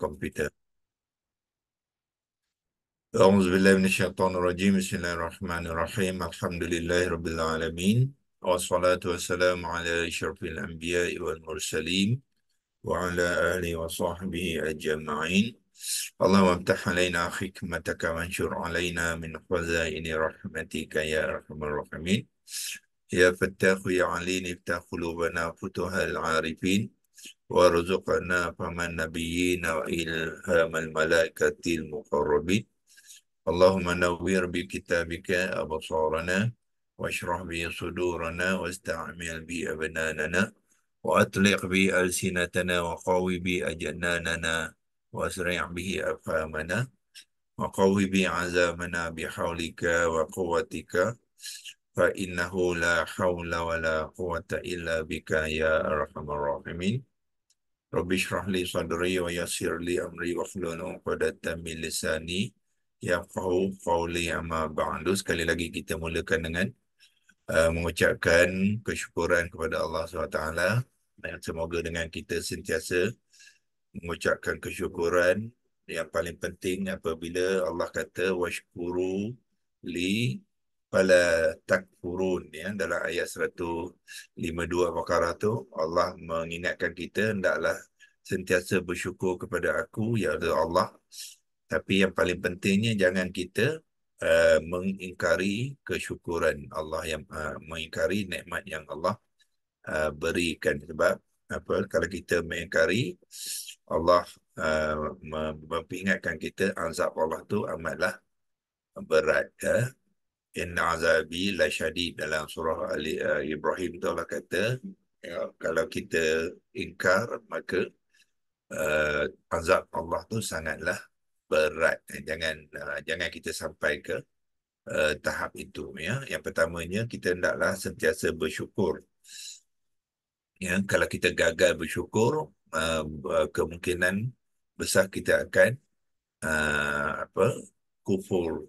كمبيوتر أعوذ بالله من الشيطان الرجيم بسم الله الرحمن الرحيم الحمد لله رب العالمين والصلاة والسلام على أشرف الأنبياء والمرسلين وعلى آله وصحبه أجمعين اللهم افتح علينا حكمتك وانشر علينا من خزائن رحمتك يا أرحم الراحمين يا فتاح يا عليم افتح قلوبنا فتوح العارفين وارزقنا فم النبيين وإلهام الملائكة المقربين اللهم نوّر بكتابك أبصارنا واشرح به صدورنا واستعمل به أبناننا وأطلق به ألسنتنا وقوي به أجناننا وأسرع به أفهامنا وقوي به عزامنا بحولك وقوتك فإنه لا حول ولا قوة إلا بك يا أرحم الراحمين Rabbi syrah li sadri wa yasir li amri wa khlun uqadatan min lisani ya fahu fawli amma ba'andu. Sekali lagi kita mulakan dengan uh, mengucapkan kesyukuran kepada Allah SWT dan semoga dengan kita sentiasa mengucapkan kesyukuran yang paling penting apabila Allah kata washkuru li fala takfurun ya dalam ayat 152 Baqarah tu Allah mengingatkan kita hendaklah sentiasa bersyukur kepada aku ya Allah tapi yang paling pentingnya jangan kita uh, mengingkari kesyukuran Allah yang uh, mengingkari nikmat yang Allah uh, berikan sebab apa kalau kita mengingkari Allah uh, mengingatkan kita azab Allah tu amatlah berat ya. Uh, inna azabi la syadid dalam surah Ali eh, Ibrahim tu Allah kata ya, kalau kita ingkar maka uh, azab Allah tu sangatlah berat eh, jangan uh, jangan kita sampai ke uh, tahap itu ya yang pertamanya kita hendaklah sentiasa bersyukur ya kalau kita gagal bersyukur uh, kemungkinan besar kita akan uh, apa kufur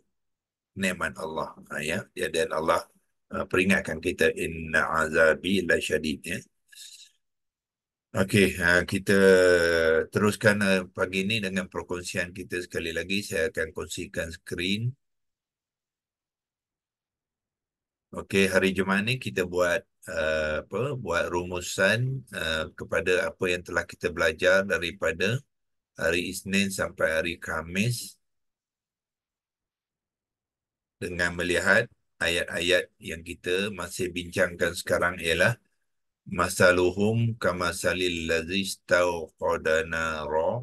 nikmat Allah ha, ya ya dan Allah uh, peringatkan kita inna azabi la syadid ya okey ha, kita teruskan pagi ini dengan perkongsian kita sekali lagi saya akan kongsikan skrin okey hari jumaat ini kita buat apa buat rumusan kepada apa yang telah kita belajar daripada hari Isnin sampai hari Khamis dengan melihat ayat-ayat yang kita masih bincangkan sekarang ialah masaluhum kama salil lazistau qadana ra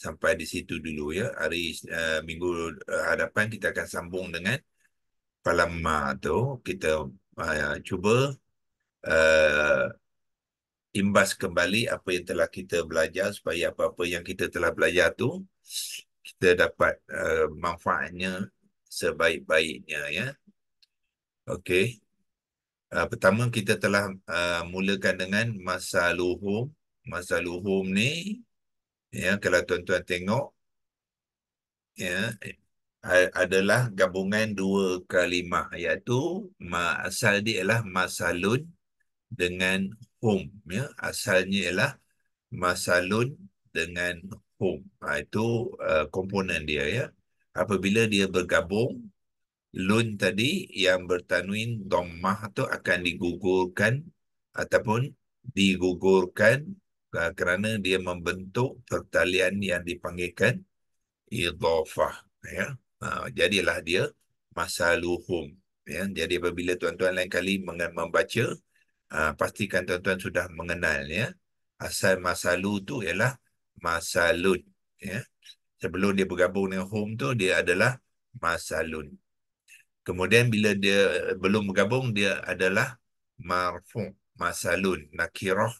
sampai di situ dulu ya hari uh, minggu eh, hadapan kita akan sambung dengan palamma tu kita uh, cuba uh, imbas kembali apa yang telah kita belajar supaya apa-apa yang kita telah belajar tu kita dapat uh, manfaatnya sebaik-baiknya ya. Okey. Uh, pertama kita telah uh, mulakan dengan masa luhum. Masa luhum ni ya kalau tuan-tuan tengok ya adalah gabungan dua kalimah iaitu asal dia ialah masalun dengan hum ya asalnya ialah masalun dengan hum ha, itu uh, komponen dia ya apabila dia bergabung lun tadi yang bertanwin dommah tu akan digugurkan ataupun digugurkan eh, kerana dia membentuk pertalian yang dipanggilkan idhafah ya ha, jadilah dia masaluhum ya jadi apabila tuan-tuan lain kali membaca ha, pastikan tuan-tuan sudah mengenal ya asal masalu tu ialah masalun ya sebelum dia bergabung dengan home tu dia adalah masalun kemudian bila dia belum bergabung dia adalah marfu masalun nakirah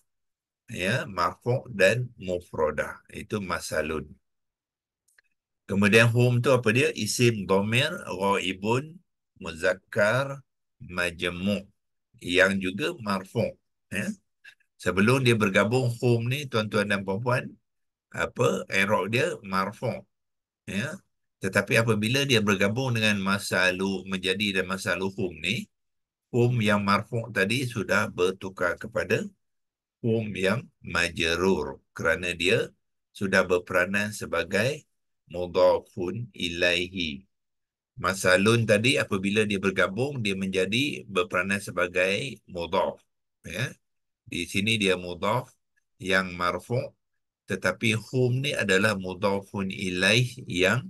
ya marfu dan mufrada itu masalun kemudian home tu apa dia isim dhamir ghaibun muzakkar majmu yang juga marfu ya sebelum dia bergabung home ni tuan-tuan dan puan-puan apa erok dia marfu ya tetapi apabila dia bergabung dengan masa masalu menjadi dan masalu hum ni hum yang marfu tadi sudah bertukar kepada hum yang majrur kerana dia sudah berperanan sebagai mudhafun ilaihi masalun tadi apabila dia bergabung dia menjadi berperanan sebagai mudhaf ya di sini dia mudhaf yang marfu' tetapi hum ni adalah mudhafun ilaih yang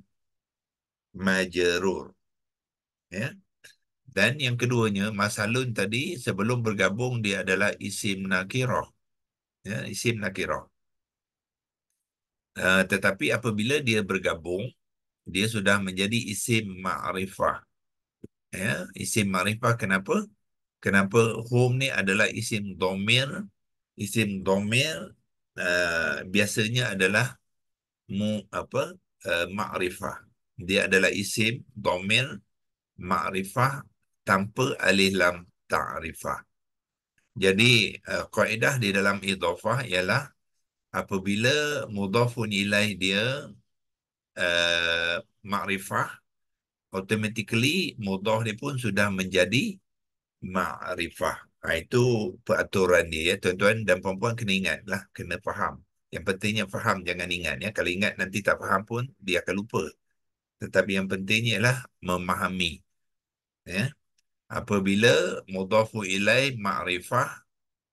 majrur ya dan yang keduanya masalun tadi sebelum bergabung dia adalah isim nakirah ya isim nakirah uh, tetapi apabila dia bergabung dia sudah menjadi isim ma'rifah ya isim ma'rifah kenapa kenapa hum ni adalah isim domir isim domir uh, biasanya adalah mu apa uh, ma'rifah. Dia adalah isim domil makrifah tanpa alih lam ta'rifah. Jadi uh, kaedah di dalam idhafah ialah apabila mudhafun ilaih dia uh, ma'rifah, automatically mudhaf dia pun sudah menjadi makrifah. Ha, itu peraturan dia. Ya. Tuan-tuan dan puan-puan kena ingat lah. Kena faham. Yang pentingnya faham jangan ingat. Ya. Kalau ingat nanti tak faham pun dia akan lupa. Tetapi yang pentingnya ialah memahami. Ya. Apabila mudhafu ilai ma'rifah,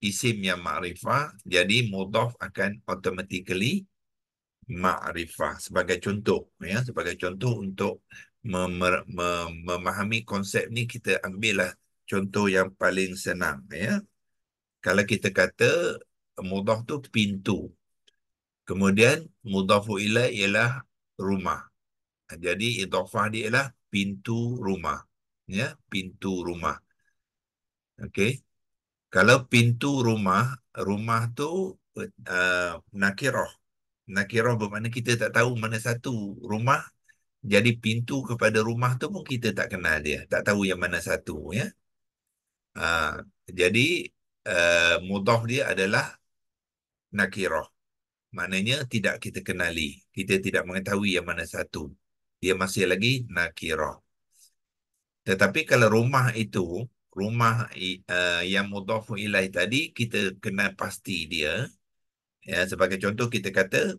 isim yang ma'rifah, jadi mudhaf akan automatically ma'rifah. Sebagai contoh. ya Sebagai contoh untuk mem- mem- memahami konsep ni kita ambillah lah contoh yang paling senang ya. Kalau kita kata mudah tu pintu. Kemudian mudhafu ilaih ialah rumah. Jadi idhafah dia ialah pintu rumah. Ya, pintu rumah. Okey. Kalau pintu rumah, rumah tu uh, nakirah. Nakirah bermakna kita tak tahu mana satu rumah. Jadi pintu kepada rumah tu pun kita tak kenal dia. Tak tahu yang mana satu. Ya. Ha, jadi uh, eh, mudah dia adalah nakirah. Maknanya tidak kita kenali. Kita tidak mengetahui yang mana satu. Dia masih lagi nakirah. Tetapi kalau rumah itu, rumah uh, yang mudhafu ilaih tadi, kita kena pasti dia. Ya, sebagai contoh, kita kata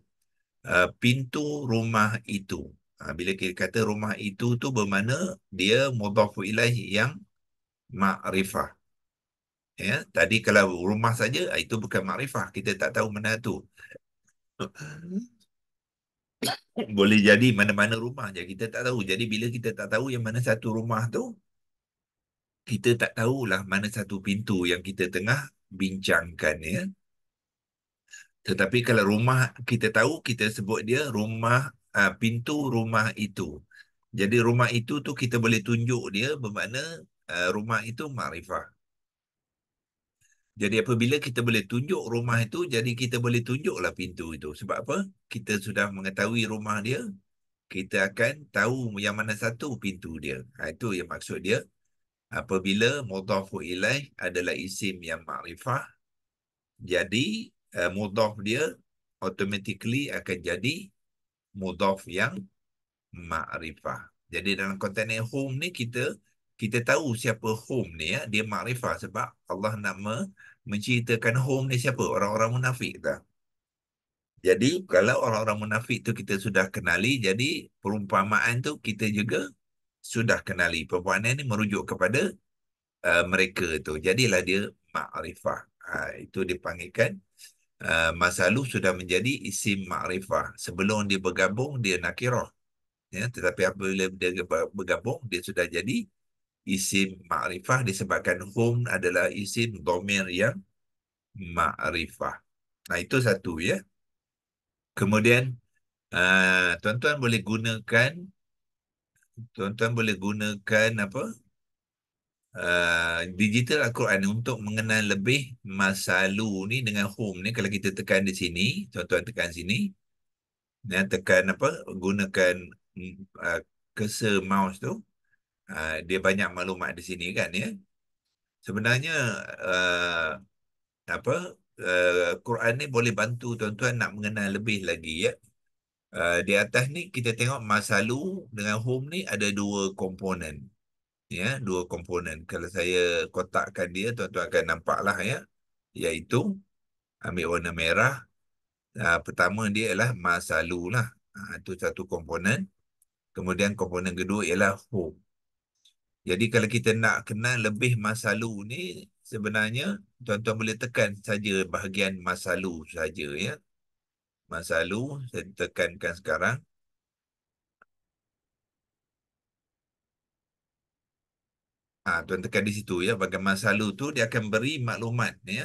uh, pintu rumah itu. Ha, bila kita kata rumah itu tu bermakna dia mudhafu ilaih yang makrifah. Ya, tadi kalau rumah saja ah, itu bukan makrifah, kita tak tahu mana tu. Boleh jadi mana-mana rumah je kita tak tahu. Jadi bila kita tak tahu yang mana satu rumah tu, kita tak tahulah mana satu pintu yang kita tengah bincangkan ya. Tetapi kalau rumah kita tahu, kita sebut dia rumah ah, pintu rumah itu. Jadi rumah itu tu kita boleh tunjuk dia bermakna Eh, rumah itu makrifah. Jadi apabila kita boleh tunjuk rumah itu, jadi kita boleh tunjuklah pintu itu. Sebab apa? Kita sudah mengetahui rumah dia, kita akan tahu yang mana satu pintu dia. Ha, itu yang maksud dia. Apabila mudhafu ilaih adalah isim yang makrifah, jadi uh, mudhaf dia automatically akan jadi mudhaf yang makrifah. Jadi dalam konteks home ni kita kita tahu siapa home ni ya dia makrifah sebab Allah nama menceritakan home ni siapa orang-orang munafik kita jadi kalau orang-orang munafik tu kita sudah kenali jadi perumpamaan tu kita juga sudah kenali perumpamaan ni merujuk kepada uh, mereka tu jadilah dia makrifah ha, itu dipanggilkan uh, masaluh sudah menjadi isim makrifah sebelum dia bergabung dia nakirah ya tetapi apabila dia bergabung dia sudah jadi isim ma'rifah disebabkan hum adalah isim domir yang ma'rifah. Nah itu satu ya. Kemudian eh, tuan-tuan uh, boleh gunakan tuan-tuan boleh gunakan apa? Uh, digital Al-Quran untuk mengenal lebih masa lalu ni dengan hum ni kalau kita tekan di sini, tuan-tuan tekan sini. Dan ya, tekan apa? Gunakan uh, cursor mouse tu. Ah, dia banyak maklumat di sini kan ya. Sebenarnya uh, apa uh, Quran ni boleh bantu tuan-tuan nak mengenal lebih lagi ya. Uh, di atas ni kita tengok masalu dengan home ni ada dua komponen. Ya, dua komponen. Kalau saya kotakkan dia tuan-tuan akan nampaklah ya. Iaitu ambil warna merah. Uh, pertama dia ialah masalu lah. Itu satu komponen. Kemudian komponen kedua ialah home. Jadi kalau kita nak kenal lebih masa lalu ni, sebenarnya tuan-tuan boleh tekan saja bahagian masa lalu saja ya. Masa lalu, saya tekankan sekarang. ah tuan tekan di situ ya, bahagian masa lalu tu dia akan beri maklumat ya.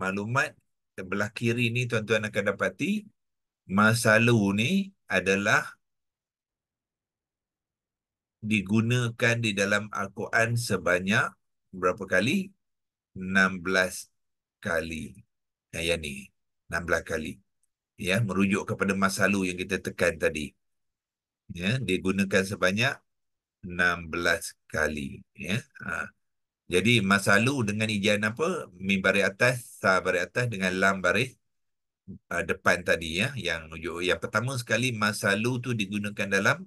Maklumat sebelah kiri ni tuan-tuan akan dapati masa lalu ni adalah digunakan di dalam Al-Quran sebanyak berapa kali? 16 kali. Nah, yang ni, 16 kali. Ya, merujuk kepada masa lalu yang kita tekan tadi. Ya, digunakan sebanyak 16 kali. Ya, ha. Jadi masa lalu dengan ijian apa? Mim baris atas, sa baris atas dengan lam baris uh, depan tadi ya yang yang pertama sekali masa lalu tu digunakan dalam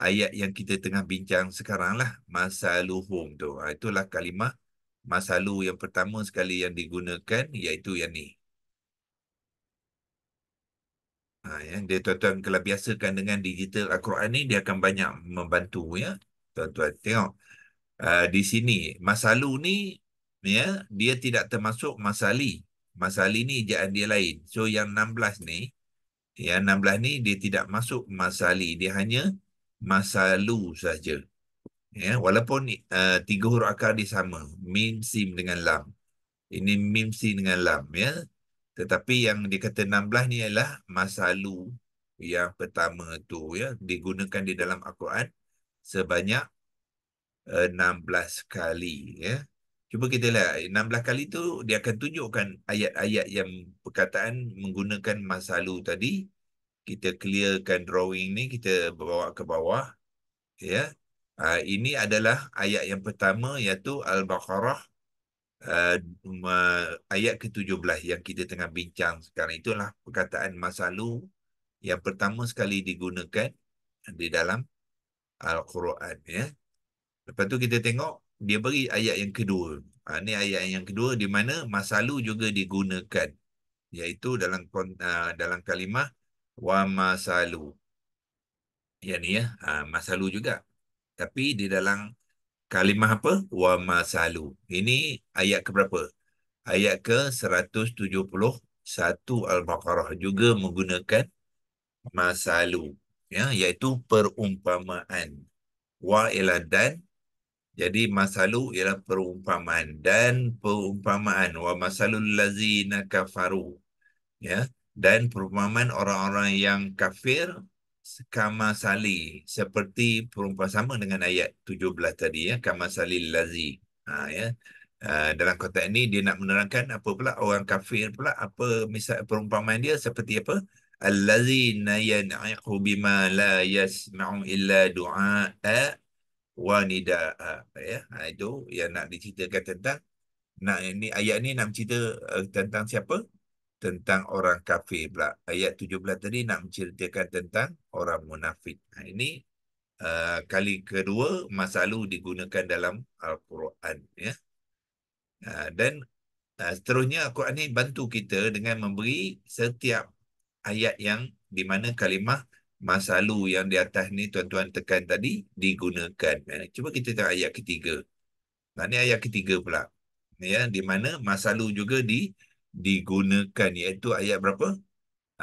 ayat yang kita tengah bincang sekarang lah. Masaluhum tu. Ah, itulah kalimah masalu yang pertama sekali yang digunakan iaitu yang ni. Ha, ya. Dia tuan-tuan kalau biasakan dengan digital Al-Quran ni, dia akan banyak membantu ya. Tuan-tuan tengok. Uh, di sini, masalu ni, ya, dia tidak termasuk masali. Masali ni ejaan dia lain. So yang 16 ni, yang 16 ni dia tidak masuk masali. Dia hanya masa lalu saja. Ya, walaupun uh, tiga huruf akar dia sama, mim sim dengan lam. Ini mim sim dengan lam ya. Tetapi yang dikata 16 ni ialah masa lalu yang pertama tu ya digunakan di dalam al-Quran sebanyak uh, eh, 16 kali ya. Cuba kita lihat 16 kali tu dia akan tunjukkan ayat-ayat yang perkataan menggunakan masa lalu tadi kita clearkan drawing ni kita bawa ke bawah ya uh, ini adalah ayat yang pertama iaitu al-baqarah uh, uh, ayat ke-17 yang kita tengah bincang sekarang itulah perkataan masalu yang pertama sekali digunakan di dalam al-Quran ya lepas tu kita tengok dia beri ayat yang kedua uh, ni ayat yang kedua di mana masalu juga digunakan iaitu dalam uh, dalam kalimah wa masalu. Ya ni ya, ha, masalu juga. Tapi di dalam kalimah apa? Wa masalu. Ini ayat ke berapa? Ayat ke 171 Al-Baqarah juga menggunakan masalu. Ya, iaitu perumpamaan. Wa ialah dan. Jadi masalu ialah perumpamaan. Dan perumpamaan. Wa masalul lazina kafaru. Ya, dan perumpamaan orang-orang yang kafir sali seperti perumpamaan sama dengan ayat 17 tadi ya kamasali lazi ha, ya Uh, dalam konteks ini dia nak menerangkan apa pula orang kafir pula apa misal perumpamaan dia seperti apa allazina yan'iqu bima la yasma'u illa du'a wa nida'a ya ha, itu yang nak diceritakan tentang nak ini ayat ni nak cerita uh, tentang siapa tentang orang kafir pula. Ayat 17 tadi nak menceritakan tentang orang munafik. Nah, ini uh, kali kedua masalu digunakan dalam Al-Quran. Ya. Uh, dan uh, seterusnya Al-Quran ini bantu kita dengan memberi setiap ayat yang di mana kalimah masalu yang di atas ni tuan-tuan tekan tadi digunakan. Eh, cuba kita tengok ayat ketiga. Nah, ini ayat ketiga pula. Ya, di mana masalu juga di digunakan iaitu ayat berapa?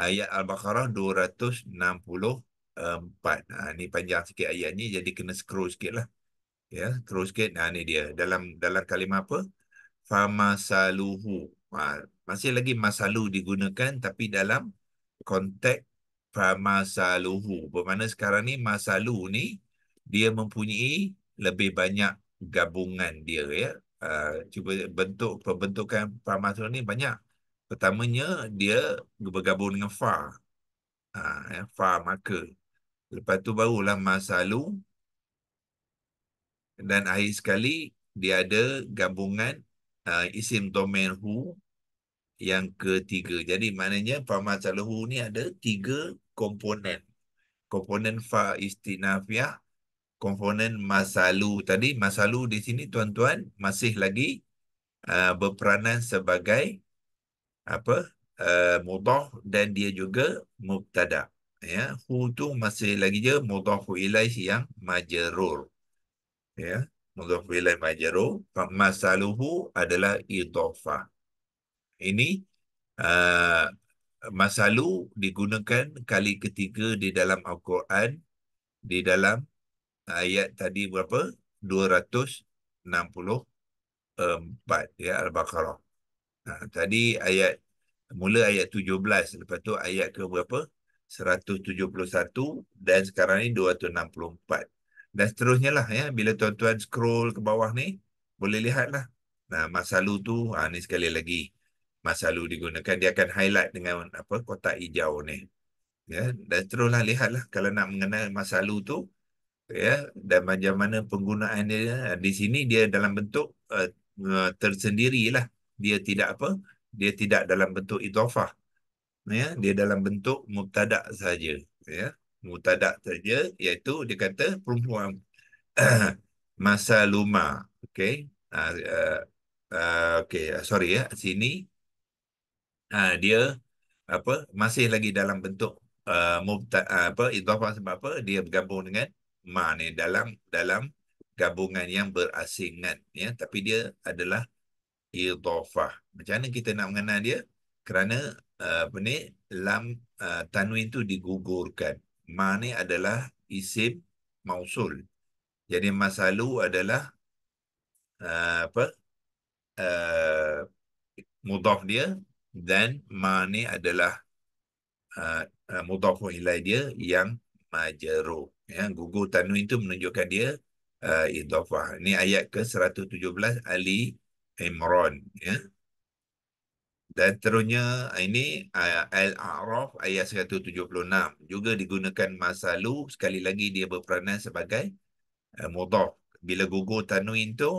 Ayat Al-Baqarah 264. Ha, ni panjang sikit ayat ni jadi kena scroll sikit lah. Ya, scroll sikit. Nah, ha, ini dia. Dalam dalam kalimah apa? Famasaluhu. Ha, masih lagi masalu digunakan tapi dalam konteks famasaluhu. Bermakna sekarang ni masalu ni dia mempunyai lebih banyak gabungan dia ya uh, cuba bentuk pembentukan pramasuk ni banyak. Pertamanya dia bergabung dengan fa. Ha, ya, fa maka. Lepas tu barulah masalu. Dan akhir sekali dia ada gabungan uh, isim domain hu yang ketiga. Jadi maknanya pramasaluhu ni ada tiga komponen. Komponen fa istinafiah, komponen masa lalu tadi masa lalu di sini tuan-tuan masih lagi uh, berperanan sebagai apa uh, mudah dan dia juga mubtada ya hu tu masih lagi je mudahu ilaih yang majrur ya mudahu ilaih majrur masaluhu adalah idhofah ini uh, lalu digunakan kali ketiga di dalam al-Quran di dalam ayat tadi berapa? 264 ya Al-Baqarah. Ha, tadi ayat mula ayat 17 lepas tu ayat ke berapa? 171 dan sekarang ni 264. Dan seterusnya lah ya bila tuan-tuan scroll ke bawah ni boleh lihat lah. Nah masa lalu tu ha, ni sekali lagi masa lalu digunakan dia akan highlight dengan apa kotak hijau ni. Ya dan seterusnya lihatlah kalau nak mengenal lalu tu ya dan macam mana penggunaan dia ya. di sini dia dalam bentuk uh, tersendirilah dia tidak apa dia tidak dalam bentuk idhofah ya dia dalam bentuk mubtada saja ya mubtada saja iaitu dia kata perempuan masa luma okey uh, ah, uh, eh, ah, okey ah, sorry ya sini uh, dia apa masih lagi dalam bentuk uh, mubtada uh, apa idhofah sebab apa dia bergabung dengan ma ni dalam dalam gabungan yang berasingan ya tapi dia adalah idhafah macam mana kita nak mengenal dia kerana eh, apa ni lam eh, tanwin tu digugurkan ma ni adalah isim mausul jadi masalu adalah eh, apa mudhaf dia dan ma ni adalah mudhaf ilai dia yang majrur ya, gugur tanwin itu menunjukkan dia uh, idhafah. Ini ayat ke-117 Ali Imran. Ya. Dan terusnya uh, ini uh, Al-A'raf ayat 176. Juga digunakan masa lalu. Sekali lagi dia berperanan sebagai uh, mudaf. Bila gugur tanwin itu,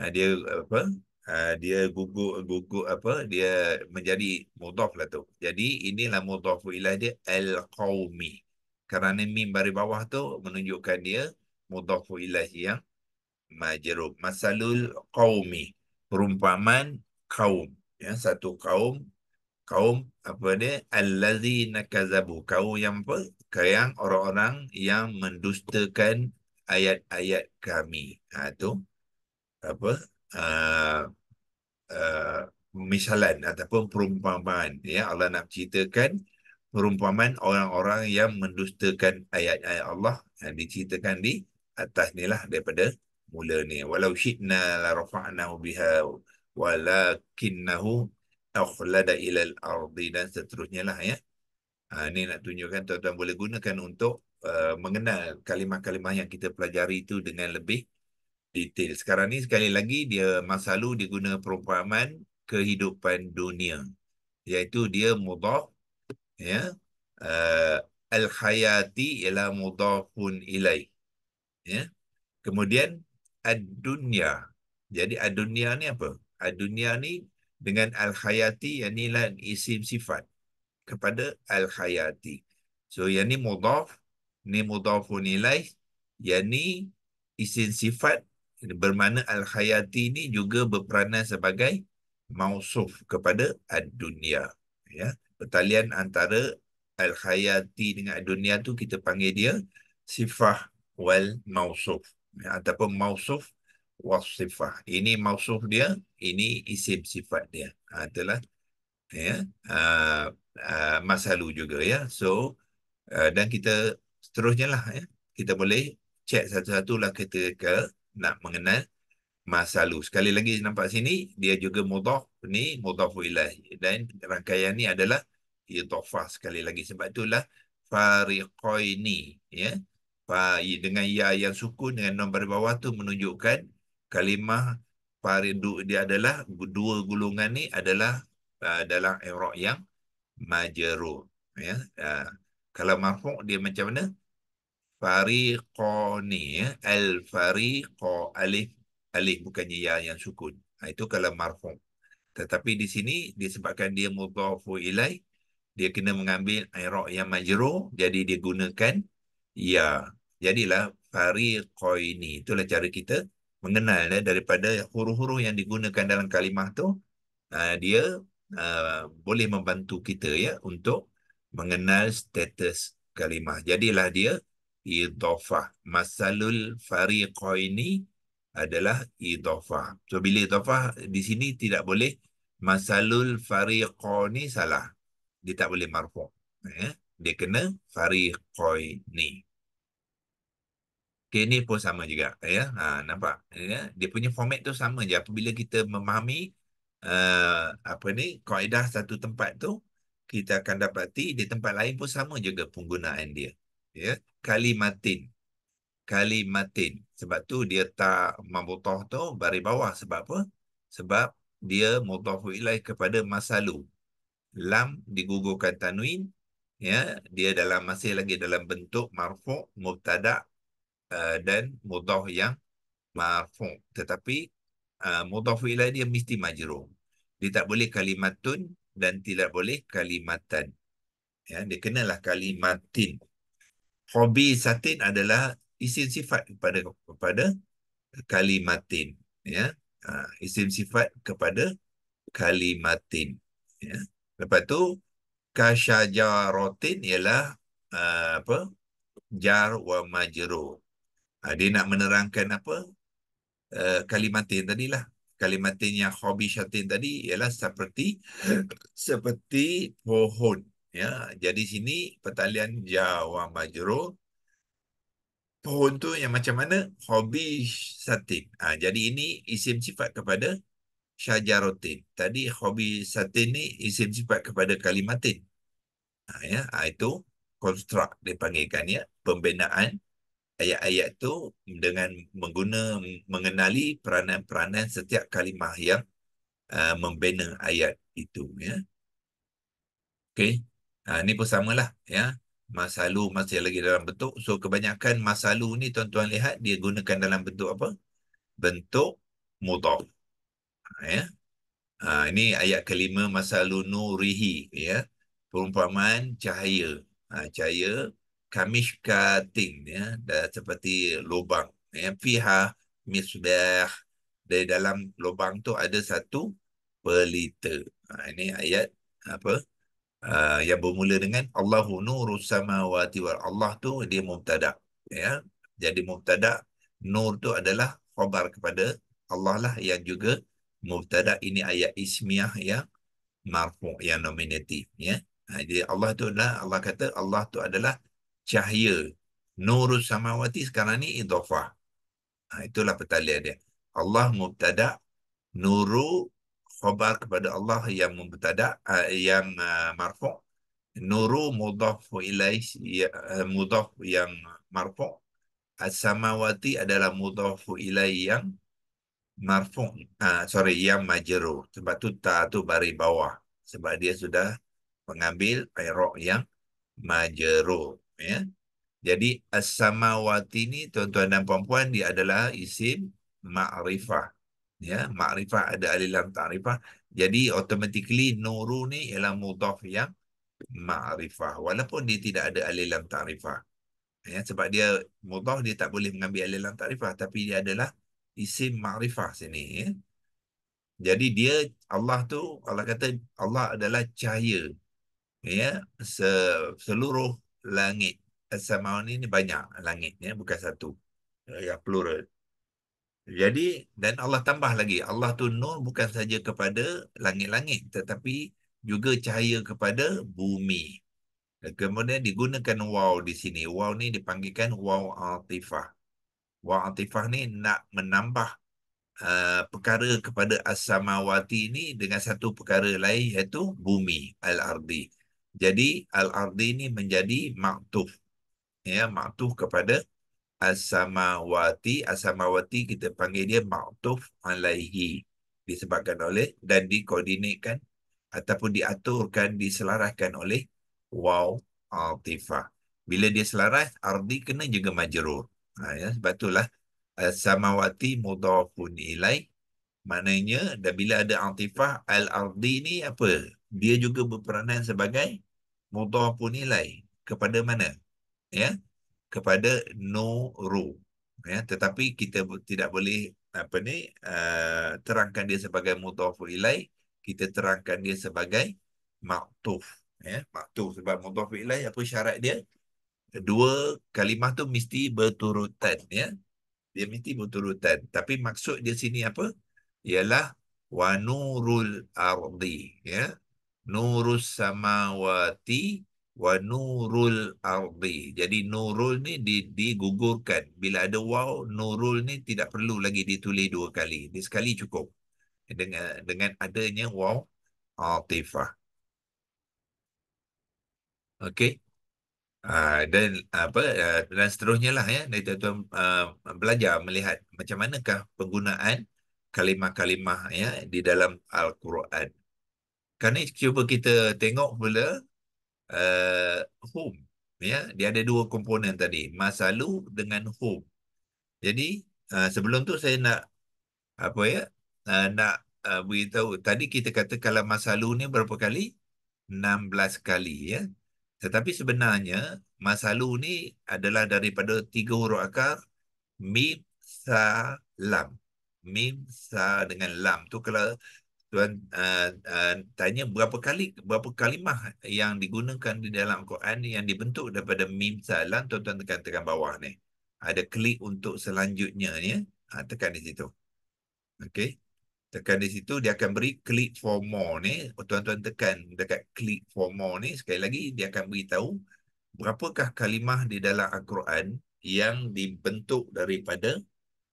uh, dia apa? Uh, dia gugur gugur apa dia menjadi mudaf lah tu jadi inilah mudaf ilah dia al qaumi kerana mim baris bawah tu menunjukkan dia mudhafu ilaihi yang majrub masalul qaumi perumpamaan kaum ya satu kaum kaum apa dia allazina kazabu kaum yang apa kayang orang-orang yang mendustakan ayat-ayat kami ha tu apa uh, uh, misalan ataupun perumpamaan ya Allah nak ceritakan perumpamaan orang-orang yang mendustakan ayat-ayat Allah yang diceritakan di atas ni lah daripada mula ni. Walau syidna la rafa'nahu biha walakinnahu akhlada ilal ardi dan seterusnya lah ya. Ha, ini nak tunjukkan tuan-tuan boleh gunakan untuk uh, mengenal kalimah-kalimah yang kita pelajari itu dengan lebih detail. Sekarang ni sekali lagi dia masa lalu dia guna perumpamaan kehidupan dunia. Iaitu dia mudah ya uh, eh, al hayati ila mudafun ilai ya kemudian ad dunya jadi ad dunya ni apa ad dunya ni dengan al hayati yang ni lah isim sifat kepada al hayati so yang ni mudaf ni mudafun ilai yang ni isim sifat bermana al hayati ni juga berperanan sebagai mausuf kepada ad dunya ya yeah pertalian antara al khayati dengan dunia tu kita panggil dia sifah wal mausuf ya, ataupun mausuf wasifah. Ini mausuf dia, ini isim sifat dia. Ha, itulah ya. Uh, ha, uh, ha, masalu juga ya. So uh, dan kita seterusnya lah ya. Kita boleh cek satu-satulah ketika nak mengenal masalu. Sekali lagi nampak sini, dia juga mudah ni, mudah ilah. Dan rangkaian ni adalah idofah sekali lagi. Sebab itulah fariqaini. Ya. Fa, dengan ya yang sukun dengan nombor bawah tu menunjukkan kalimah faridu dia adalah dua gulungan ni adalah uh, dalam erok yang majerur. Ya. Uh, kalau marfu' dia macam mana? Fariqani. Ya. Al-fariqa alif alif bukannya ya yang sukun. Ha, itu kalau marfu. Tetapi di sini disebabkan dia mudhafu ilai, dia kena mengambil i'rab yang majrur jadi dia gunakan ya. Jadilah fariqaini. Itulah cara kita mengenal ya, daripada huruf-huruf yang digunakan dalam kalimah tu uh, dia uh, boleh membantu kita ya untuk mengenal status kalimah. Jadilah dia idhafah. Masalul fariqaini ini adalah idhafah. So bila idhafah di sini tidak boleh masalul fariqani salah. Dia tak boleh marfu. Eh? Dia kena fariqani. Okay, ini pun sama juga. Ya, eh? ha, nampak? Ya? Dia punya format tu sama je. Apabila kita memahami uh, apa ni kaedah satu tempat tu, kita akan dapati di tempat lain pun sama juga penggunaan dia. Ya? Kalimatin kalimatin. Sebab tu dia tak mabutah tu bari bawah. Sebab apa? Sebab dia mutahu ilai kepada masa lalu, Lam digugurkan tanwin. Ya, dia dalam masih lagi dalam bentuk marfu' mubtada' uh, dan mutah yang marfu'. Tetapi uh, mutahu ilai dia mesti majrum. Dia tak boleh kalimatun dan tidak boleh kalimatan. Ya, dia kenalah kalimatin. Hobi satin adalah isim sifat kepada kepada kalimatin ya uh, isim sifat kepada kalimatin ya lepas tu kasyajarotin ialah uh, apa jar wa majru uh, dia nak menerangkan apa uh, kalimatin tadilah kalimatin yang hobi syatin tadi ialah seperti seperti pohon ya jadi sini pertalian jar wa majru pohon tu yang macam mana? Hobi satin. Ha, jadi ini isim sifat kepada syajarotin. Tadi hobi satin ni isim sifat kepada kalimatin. Ha, ya? ha, itu konstruk dipanggilkan ya. Pembinaan ayat-ayat tu dengan mengguna mengenali peranan-peranan setiap kalimah yang uh, membina ayat itu ya. Okey. Ha, ini pun samalah ya masa masih lagi dalam bentuk. So kebanyakan masa ni tuan-tuan lihat dia gunakan dalam bentuk apa? Bentuk mudhaf. Ya. Ha, ini ayat kelima masa lalu nurihi ya. Perumpamaan cahaya. Ha, cahaya ting ya dan seperti lubang ya fiha misbah dari dalam lubang tu ada satu pelita. Ha, ini ayat apa? Ah, yang bermula dengan Allahu nurus samawati wal Allah tu dia mubtada ya jadi mubtada nur tu adalah khabar kepada Allah lah yang juga mubtada ini ayat ismiah yang marfu yang nominatif ya ha, jadi Allah tu adalah Allah kata Allah tu adalah cahaya nurus samawati sekarang ni idhofah ha, itulah petalian dia Allah mubtada nuru khabar kepada Allah yang mubtada ah, yang ah, marfu nuru mudaf ilaih ya, ah, mudaf yang marfu as-samawati adalah mudaf ilaih yang marfu sorry yang majrur sebab tu ta tu bari bawah sebab dia sudah mengambil iraq yang majrur ya jadi as-samawati ni tuan-tuan dan puan-puan dia adalah isim ma'rifah ya makrifah ada alilam ta'rifah jadi automatically nuru ni ialah mudhaf yang ma'rifah walaupun dia tidak ada alilam ta'rifah ya sebab dia mudhaf dia tak boleh mengambil alilam ta'rifah tapi dia adalah isim makrifah sini ya jadi dia Allah tu Allah kata Allah adalah cahaya ya seluruh langit as ini banyak langitnya bukan satu ya plural jadi dan Allah tambah lagi Allah tu nur bukan saja kepada langit-langit tetapi juga cahaya kepada bumi. kemudian digunakan waw di sini. Waw ni dipanggilkan waw atifah. Waw atifah ni nak menambah uh, perkara kepada as-samawati ni dengan satu perkara lain iaitu bumi al-ardi. Jadi al-ardi ni menjadi maktuf. Ya, maktuf kepada Asamawati. Asamawati kita panggil dia Ma'tuf Alaihi. Disebabkan oleh dan dikoordinatkan ataupun diaturkan, diselaraskan oleh Waw tifa. Bila dia selaras, Ardi kena juga majerur. Ha, ya, sebab itulah Asamawati Mudafun Ilaih. Maknanya, dan bila ada al tifa Al-Ardi ni apa? Dia juga berperanan sebagai Mudafun Ilaih. Kepada mana? Ya, kepada no rule ya tetapi kita tidak boleh apa ni uh, terangkan dia sebagai mudhaf ilai kita terangkan dia sebagai maktuf ya maktuf sebab mudhaf ilai apa syarat dia dua kalimah tu mesti berturutan ya dia mesti berturutan tapi maksud dia sini apa ialah wanurul ardi ya nurus samawati wa nurul ardi. Jadi nurul ni digugurkan. Bila ada waw, nurul ni tidak perlu lagi ditulis dua kali. Dia sekali cukup. Dengan dengan adanya waw atifah. Okey. Ah, dan apa ah, dan seterusnya lah ya. Nanti tuan, tuan ah, belajar melihat macam manakah penggunaan kalimah-kalimah ya di dalam Al-Quran. Kerana cuba kita tengok pula uh, home. Ya, dia ada dua komponen tadi, masa lalu dengan home. Jadi uh, sebelum tu saya nak apa ya uh, nak uh, beritahu tadi kita kata kalau masa lalu ni berapa kali? 16 kali ya. Tetapi sebenarnya masa lalu ni adalah daripada tiga huruf akar mim sa lam. Mim sa dengan lam tu kalau Tuan uh, uh, tanya berapa kali berapa kalimah yang digunakan di dalam Quran yang dibentuk daripada mim salam tuan-tuan tekan tekan bawah ni. Ada klik untuk selanjutnya ya. Ha, tekan di situ. Okey. Tekan di situ dia akan beri klik for more ni. Tuan-tuan tekan dekat klik for more ni sekali lagi dia akan beritahu berapakah kalimah di dalam Al-Quran yang dibentuk daripada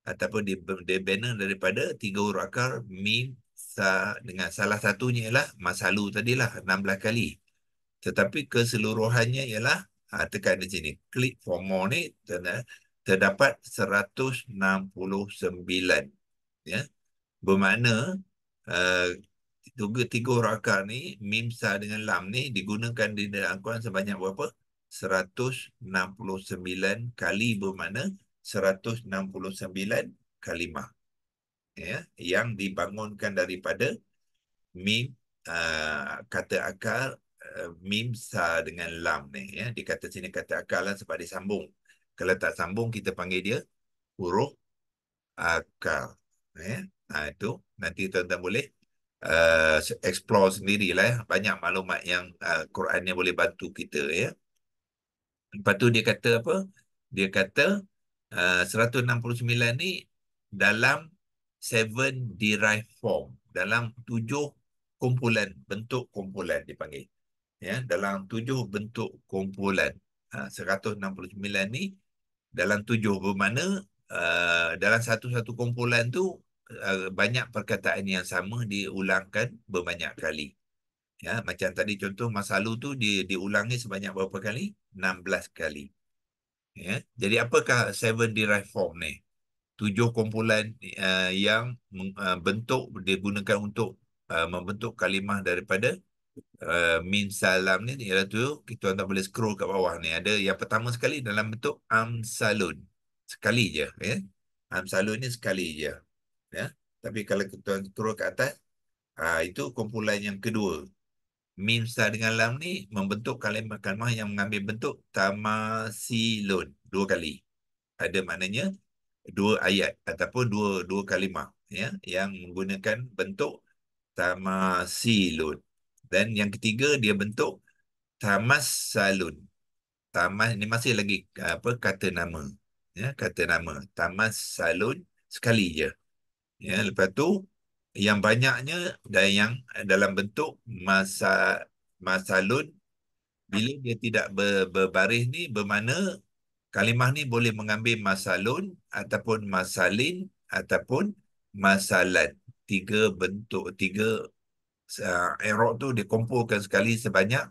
ataupun dibina daripada tiga huruf akar mim dengan salah satunya ialah masalu tadilah 16 kali. Tetapi keseluruhannya ialah ha, tekan di sini. klik for more ni terdapat 169. Ya. Bermakna uh, tiga tiga rakar ni, mimsa dengan lam ni digunakan di dalam Quran sebanyak berapa? 169 kali bermakna 169 kalimah ya yang dibangunkan daripada mim uh, kata akal uh, eh, mim sa dengan lam ni ya Di kata sini kata akal lah sebab dia sambung kalau tak sambung kita panggil dia huruf akal ya nah, itu nanti tuan-tuan boleh uh, explore sendirilah ya. banyak maklumat yang uh, Quran ni boleh bantu kita ya lepas tu dia kata apa dia kata uh, 169 ni dalam seven derived form dalam tujuh kumpulan bentuk kumpulan dipanggil ya dalam tujuh bentuk kumpulan ha, 169 ni dalam tujuh bermana uh, ha, dalam satu-satu kumpulan tu uh, banyak perkataan yang sama diulangkan berbanyak kali ya macam tadi contoh masalu tu di diulangi sebanyak berapa kali 16 kali ya jadi apakah seven derived form ni tujuh kumpulan uh, yang uh, bentuk digunakan untuk uh, membentuk kalimah daripada uh, min salam ni ialah tu kita hendak boleh scroll kat bawah ni ada yang pertama sekali dalam bentuk am salun sekali je ya salun ni sekali je ya tapi kalau kita scroll ke atas uh, itu kumpulan yang kedua min sa dengan lam ni membentuk kalimah-kalimah yang mengambil bentuk tamasilun dua kali ada maknanya dua ayat ataupun dua dua kalimah ya yang menggunakan bentuk tamasilun dan yang ketiga dia bentuk tamassalun tamas ni masih lagi apa kata nama ya kata nama tamassalun sekali je ya lepas tu yang banyaknya dan yang dalam bentuk masa masalun bila dia tidak ber, berbaris ni bermana Kalimah ni boleh mengambil masalun ataupun masalin ataupun masalat. Tiga bentuk, tiga uh, eh, erok tu dikumpulkan sekali sebanyak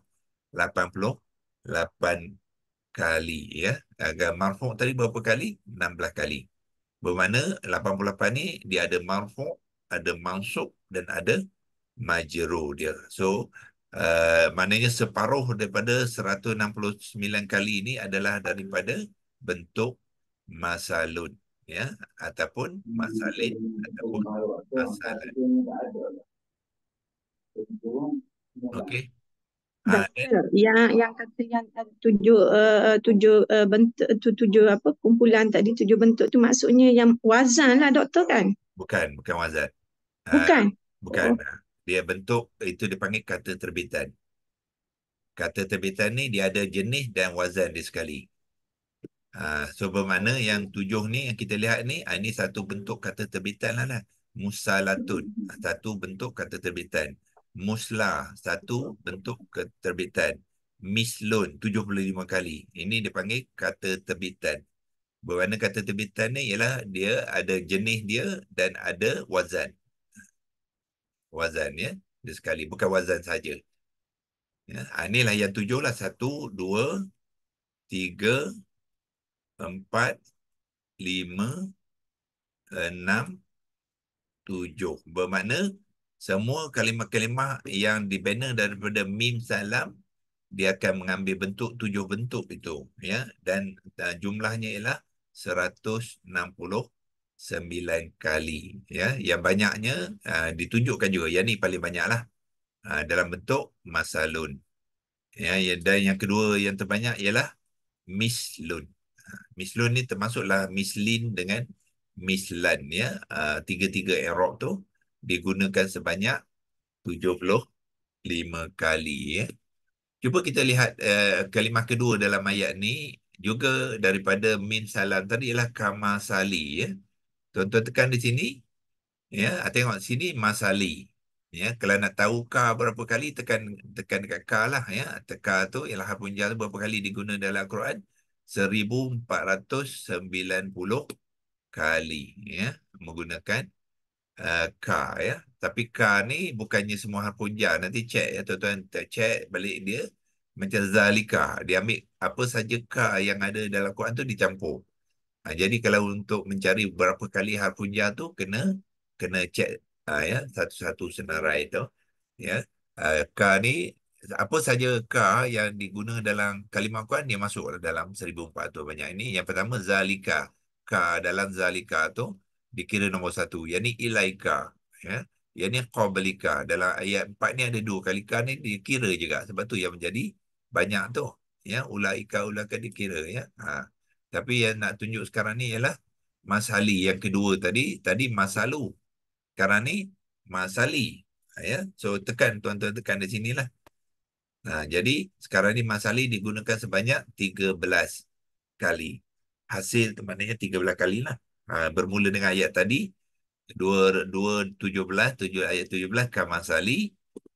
88 kali. ya. Agar marfuk tadi berapa kali? 16 kali. Bermana 88 ni dia ada marfuk, ada mansuk dan ada majeru dia. So, Uh, maknanya separuh daripada 169 kali ini adalah daripada bentuk masalun ya ataupun masalin ataupun masalan okey uh, yang yang kata yang tujuh uh, tujuh uh, bentuk tu, tujuh apa kumpulan tadi tujuh bentuk tu maksudnya yang wazan lah doktor kan bukan bukan wazan uh, bukan bukan oh. ah dia bentuk itu dipanggil kata terbitan. Kata terbitan ni dia ada jenis dan wazan dia sekali. Ha, so bermakna yang tujuh ni yang kita lihat ni, ha, ini satu bentuk kata terbitan lah lah. Musalatun, ha, satu bentuk kata terbitan. Musla, satu bentuk kata terbitan. Mislun, 75 kali. Ini dipanggil kata terbitan. Bermakna kata terbitan ni ialah dia ada jenis dia dan ada wazan wazan ya dia sekali bukan wazan saja ya ha, inilah yang tujuh lah satu dua tiga empat lima enam tujuh bermakna semua kalimah-kalimah yang dibina daripada mim salam dia akan mengambil bentuk tujuh bentuk itu ya dan, dan jumlahnya ialah 160 sembilan kali. Ya, yang banyaknya uh, ditunjukkan juga. Yang ni paling banyaklah uh, dalam bentuk masalun. Ya, ya, dan yang kedua yang terbanyak ialah mislun. Ah, mislun ni termasuklah mislin dengan mislan. Ya, uh, tiga tiga erok tu digunakan sebanyak tujuh puluh lima kali. Ya. Cuba kita lihat uh, kalimah kedua dalam ayat ni juga daripada min salam tadi ialah kamasali. Ya. Tuan-tuan tekan di sini. Ya, tengok sini Masali. Ya, kalau nak tahu ka berapa kali tekan tekan dekat ka lah ya. Teka tu ialah hapunja tu berapa kali digunakan dalam Quran? 1490 kali ya menggunakan uh, ka ya. Tapi ka ni bukannya semua hapunja. Nanti check ya tuan-tuan check balik dia macam zalika. Dia ambil apa saja ka yang ada dalam Quran tu dicampur. Ha, jadi kalau untuk mencari berapa kali harf hujah tu kena kena cek ha, ya satu-satu senarai tu ya. Ha, ka ni apa saja ka yang diguna dalam kalimah Quran dia masuk dalam 1400 banyak ini. Yang pertama zalika. Ka dalam zalika tu dikira nombor satu. Yang ni ilaika ya. Yang ni qablika. Dalam ayat empat ni ada dua kali ka ni dikira juga. Sebab tu yang menjadi banyak tu. Ya, ulaika ulaka dikira ya. Ha. Tapi yang nak tunjuk sekarang ni ialah Masali yang kedua tadi. Tadi Masalu. Sekarang ni Masali. Ha, ya? So tekan tuan-tuan tekan di sini lah. Ha, jadi sekarang ni Masali digunakan sebanyak 13 kali. Hasil maknanya 13 kali lah. Ha, bermula dengan ayat tadi. 2.17 ayat 17 kan Masali.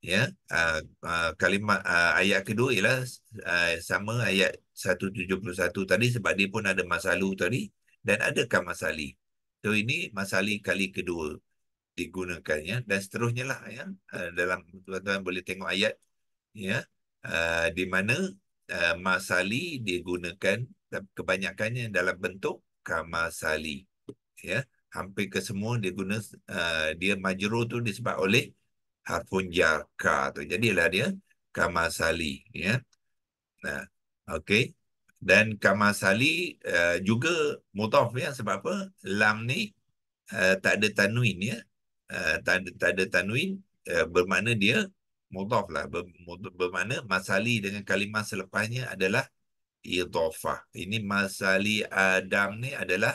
Ya, uh, uh, kalimat uh, ayat kedua ialah uh, sama ayat 171 tadi sebab dia pun ada masalu tadi dan ada kamasali. So ini masali kali kedua digunakannya dan seterusnya lah ya. Ah, dalam tuan-tuan boleh tengok ayat ya uh, di mana uh, ah, masali digunakan kebanyakannya dalam bentuk kamasali. Ya, hampir ke semua dia guna uh, dia majrur tu disebab oleh harfun jar ka tu. Jadilah dia kamasali ya. Nah, Okey. Dan kamasali uh, eh, juga mutaf ya sebab apa? Lam ni uh, tak ada tanwin ya. Uh, tak ada tak ada tanwin uh, bermakna dia mutaf lah. Ber, bermakna masali dengan kalimah selepasnya adalah idhafah. Ini masali Adam ni adalah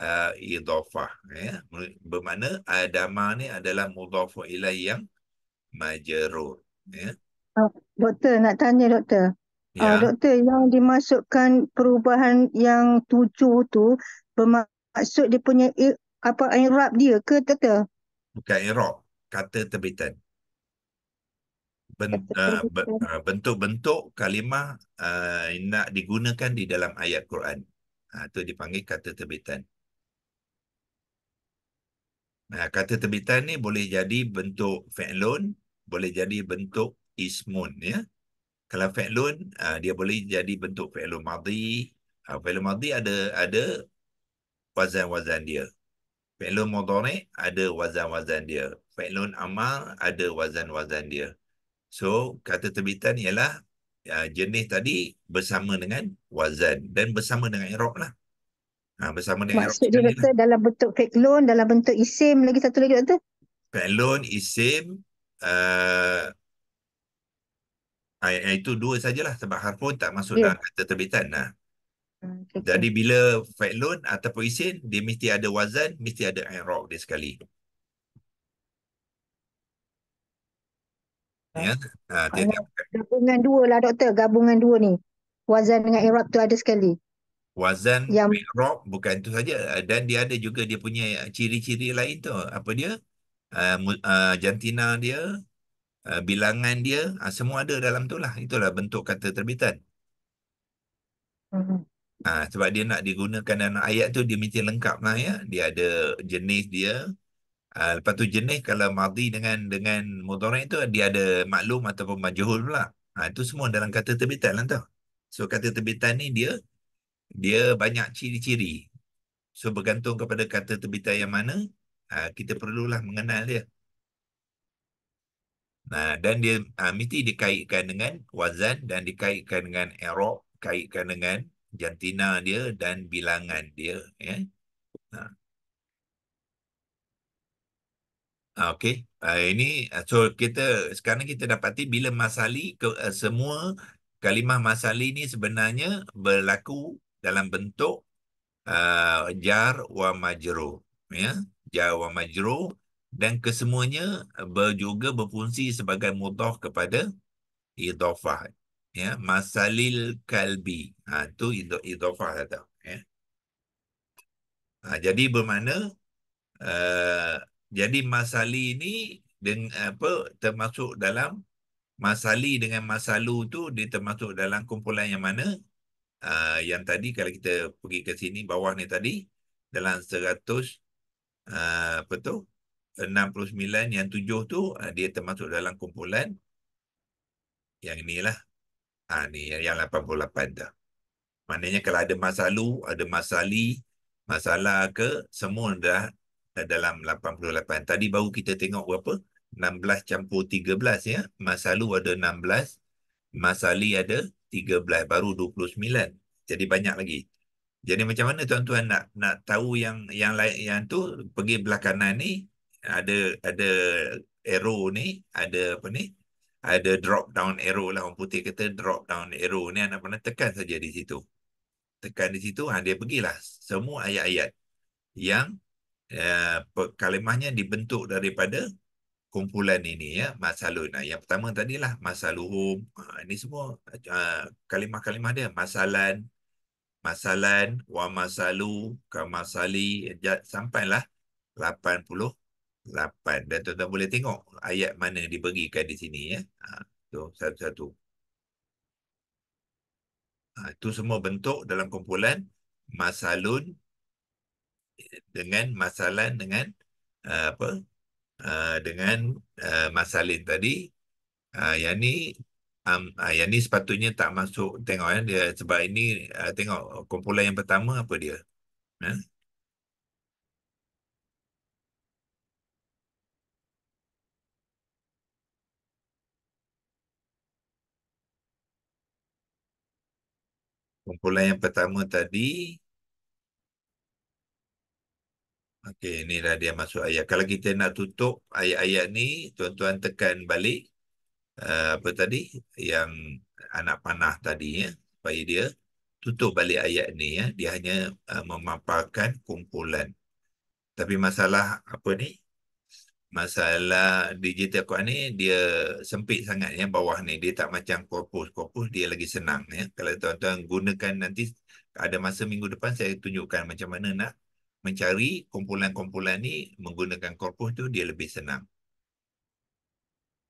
uh, idhafah ya. Bermakna Adama ni adalah mudhaf ilai yang majrur ya. Oh, doktor nak tanya doktor. Ya. Uh, doktor yang dimasukkan perubahan yang tujuh tu bermaksud dia punya apa irab dia ke tata? Bukan irab, kata terbitan. Ah, ah, bentuk-bentuk uh, kalimah uh, nak digunakan di dalam ayat Quran. Itu uh, dipanggil kata terbitan. Nah, kata terbitan ni boleh jadi bentuk fa'lun, boleh jadi bentuk ismun ya kalau fi'lun uh, ah, dia boleh jadi bentuk fi'lun madhi uh, ah, fi'lun madhi ada ada wazan-wazan dia fi'lun mudhari ada wazan-wazan dia fi'lun amal ada wazan-wazan dia so kata terbitan ialah uh, jenis tadi bersama dengan wazan dan bersama dengan i'rab lah ha, bersama dengan maksud dia kata lah. dalam bentuk fi'lun dalam bentuk isim lagi satu lagi doktor fi'lun isim uh, Ha, itu dua sajalah sebab harf tak masuk yeah. dalam kata terbitan. Nah. Okay. Hmm, Jadi bila fat loan ataupun isin, dia mesti ada wazan, mesti ada i'rab dia sekali. Okay. Ya. Ha, dia, dia, gabungan dua lah doktor, gabungan dua ni. Wazan dengan rock tu ada sekali. Wazan yang rock bukan itu saja dan dia ada juga dia punya ciri-ciri lain tu. Apa dia? Uh, uh, jantina dia, Ah, bilangan dia uh, semua ada dalam tu lah itulah bentuk kata terbitan mm-hmm. uh, sebab dia nak digunakan dalam ayat tu dia mesti lengkap lah ya dia ada jenis dia uh, lepas tu jenis kalau madi dengan dengan mudhari itu dia ada maklum ataupun majhul pula ha, itu semua dalam kata terbitan lah tu so kata terbitan ni dia dia banyak ciri-ciri so bergantung kepada kata terbitan yang mana kita perlulah mengenal dia. Nah, dan dia uh, mesti dikaitkan dengan wazan dan dikaitkan dengan erok, kaitkan dengan jantina dia dan bilangan dia. Ya. Yeah. Nah. Ah, okey, uh, ini so kita sekarang kita dapati bila masali ke, eh, semua kalimah masali ini sebenarnya berlaku dalam bentuk uh, jar wa majrur ya jar wa majrur dan kesemuanya eh, juga berfungsi sebagai mudah kepada idofah, ya masalil kalbi ha idofah idhafah ya ha, jadi bermakna uh, jadi masali ini dengan apa termasuk dalam masali dengan masalu tu dia termasuk dalam kumpulan yang mana uh, yang tadi kalau kita pergi ke sini bawah ni tadi dalam seratus uh, apa tu 69 yang tujuh tu uh, dia termasuk dalam kumpulan yang inilah. Ah ni yang, yang 88 dah. Maknanya kalau ada masa ada masa masalah ke semua dah dalam 88. Tadi baru kita tengok berapa? 16 campur 13 ya. Masa ada 16, masa li ada 13, baru 29. Jadi banyak lagi. Jadi macam mana tuan-tuan nak nak tahu yang yang lain yang tu pergi belakangan ni ada ada arrow ni, ada apa ni? Ada drop down arrow lah orang putih kata drop down arrow ni anda pernah tekan saja di situ. Tekan di situ, ha, dia pergilah semua ayat-ayat yang uh, kalimahnya dibentuk daripada kumpulan ini ya masalun. Ha, yang pertama tadilah masaluhum. Ha, ini semua uh, kalimah-kalimah dia. Masalan, masalan, wa masalu, kamasali, sampailah 80 8 dan tuan-tuan boleh tengok ayat mana yang diberikan di sini ya. Ha, tu satu-satu. Ha, itu semua bentuk dalam kumpulan masalun dengan masalan dengan uh, apa uh, dengan uh, masalin tadi uh, yang ni um, uh, yang ni sepatutnya tak masuk tengok ya dia sebab ini uh, tengok kumpulan yang pertama apa dia ya? Huh? kumpulan yang pertama tadi. Okey, inilah dia masuk ayat. Kalau kita nak tutup ayat-ayat ni, tuan-tuan tekan balik uh, apa tadi yang anak panah tadi ya, supaya dia tutup balik ayat ni ya. Dia hanya uh, memaparkan kumpulan. Tapi masalah apa ni? masalah digital kuat ni dia sempit sangat ya bawah ni dia tak macam korpus korpus dia lagi senang ya kalau tuan-tuan gunakan nanti ada masa minggu depan saya tunjukkan macam mana nak mencari kumpulan-kumpulan ni menggunakan korpus tu dia lebih senang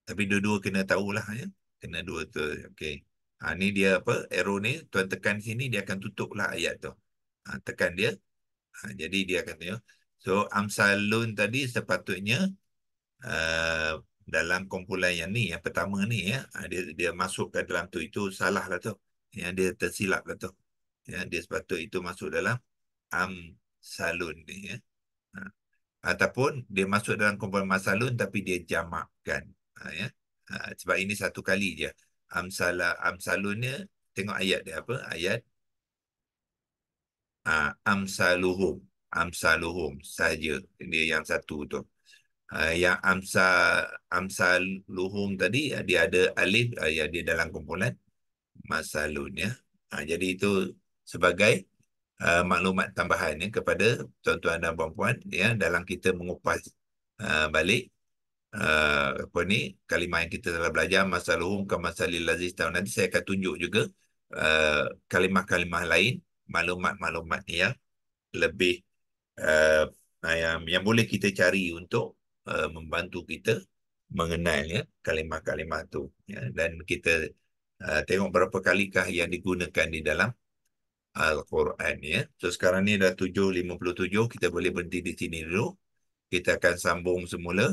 tapi dua-dua kena tahulah ya kena dua tu okey ha ni dia apa arrow ni tuan tekan sini dia akan tutuplah ayat tu ha, tekan dia ha, jadi dia akan tunjuk so amsalun tadi sepatutnya Eh, dalam kumpulan yang ni yang pertama ni ya ah, dia dia masuk ke dalam tu itu salah lah tu ya dia tersilap lah tu ya dia sepatut itu masuk dalam am salun ni ya ha. ataupun dia masuk dalam kumpulan masalun tapi dia jamakkan ha, ya ha, sebab ini satu kali je am sala am salunnya tengok ayat dia apa ayat ha, am saluhum am saluhum saja dia yang satu tu Ah, yang amsa amsa luhung tadi ah, dia ada alif ya dia dalam kumpulan masalun ya. jadi itu sebagai uh, maklumat tambahan ya, kepada tuan-tuan dan puan-puan ya dalam kita mengupas uh, balik uh, apa ni kalimah yang kita telah belajar masaluhum ke masalil lazis tahun nanti saya akan tunjuk juga uh, kalimah-kalimah lain maklumat-maklumat yang lebih uh, yang, yang boleh kita cari untuk uh, membantu kita mengenal ya, kalimah-kalimah tu ya. dan kita uh, tengok berapa kalikah yang digunakan di dalam Al-Quran ya. So sekarang ni dah 7.57 kita boleh berhenti di sini dulu. Kita akan sambung semula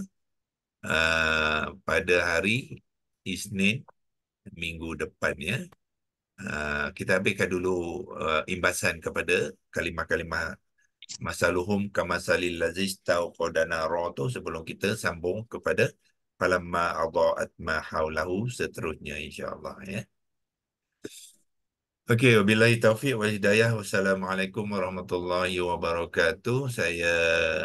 uh, pada hari Isnin minggu depan ya. Uh, kita habiskan dulu uh, imbasan kepada kalimah-kalimah masaluhum kamasalil lazis tauqodana roto sebelum kita sambung kepada falamma adaat ma haulahu seterusnya insyaallah ya Okey, wabillahi taufiq wal hidayah. Wassalamualaikum warahmatullahi wabarakatuh. Saya